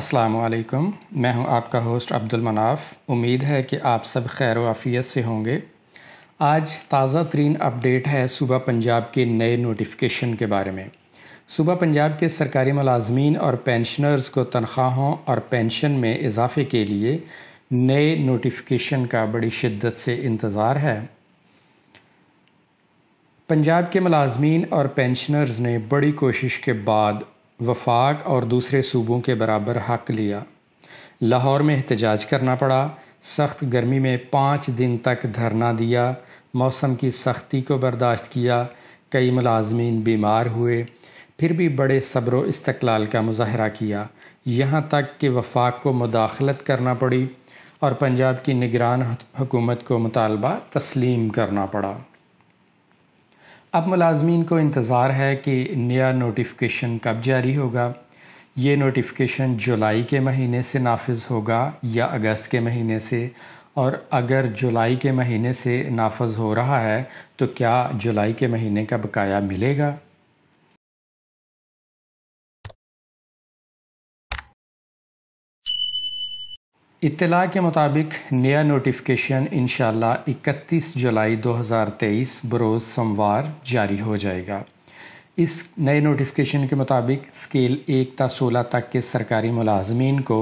अस्सलाम वालेकुम मैं हूं आपका होस्ट अब्दुल मनाफ उम्मीद है कि आप सब खैर आफ़ियत से होंगे आज ताज़ा तरीन अपडेट है सुबह पंजाब के नए नोटिफिकेशन के बारे में सुबह पंजाब के सरकारी मलाजमीन और पेंशनर्स को तनख्वाहों और पेंशन में इजाफे के लिए नए नोटिफिकेशन का बड़ी शिद्दत से इंतज़ार है पंजाब के मुलाजमीन और पेंशनर्स ने बड़ी कोशिश के बाद वफाक और दूसरे सूबों के बराबर हक लिया लाहौर में एहतजाज करना पड़ा सख्त गर्मी में पाँच दिन तक धरना दिया मौसम की सख्ती को बर्दाश्त किया कई मुलाजमीन बीमार हुए फिर भी बड़े सब्र इस्तलाल का मुजाहरा किया यहाँ तक कि वफाक को मुदाखलत करना पड़ी और पंजाब की निगरान हुकूमत को मुतालबा तस्लीम करना पड़ा अब मुलाजमीन को इंतज़ार है कि नया नोटिफिकेशन कब जारी होगा ये नोटिफिकेशन जुलाई के महीने से नाफज होगा या अगस्त के महीने से और अगर जुलाई के महीने से नाफज हो रहा है तो क्या जुलाई के महीने का बकाया मिलेगा इतला के मुताबिक नया नोटिफिकेशन इन 31 जुलाई 2023 बरोज़ सोमवार जारी हो जाएगा इस नए नोटिफिकेशन के मुताबिक स्केल एक ता सोलह तक के सरकारी मुलाजमीन को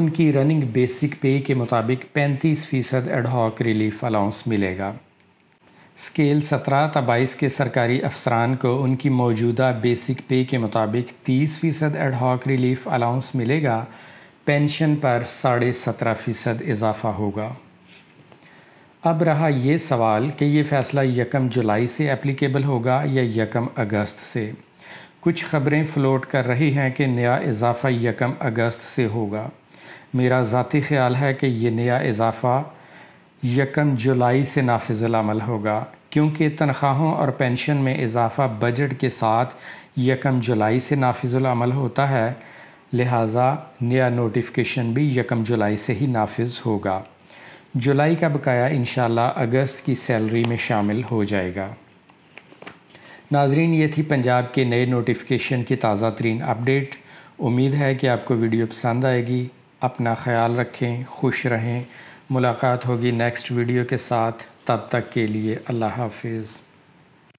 उनकी रनिंग बेसिक पे के मुताबिक 35 फ़ीसद एडहॉक रिलीफ अलाउंस मिलेगा स्केल सत्रह ता बाईस के सरकारी अफसरान को उनकी मौजूदा बेसिक पे के मुताबिक 30 फ़ीसद एडहॉक रिलीफ अलाउंस मिलेगा पेंशन पर साढ़े सत्रह फ़ीसद इजाफा होगा अब रहा ये सवाल कि ये फ़ैसला यकम जुलाई से एप्लीकेबल होगा या यकम अगस्त से कुछ खबरें फ्लोट कर रही हैं कि नया इजाफा यकम अगस्त से होगा मेरा ज़ाती ख्याल है कि यह नया इजाफा यकम जुलाई से नाफिजलामल होगा क्योंकि तनख्वाहों और पेंशन में इजाफा बजट के साथ यकम जुलाई से नाफिजलामल होता है लिहाजा नया नोटिफिकेशन भी यकम जुलाई से ही नाफिज होगा जुलाई का बकाया इन अगस्त की सैलरी में शामिल हो जाएगा नाजरीन ये थी पंजाब के नए नोटिफिकेशन की ताज़ा तरीन अपडेट उम्मीद है कि आपको वीडियो पसंद आएगी अपना ख्याल रखें खुश रहें मुलाकात होगी नेक्स्ट वीडियो के साथ तब तक के लिए अल्लाह हाफिज़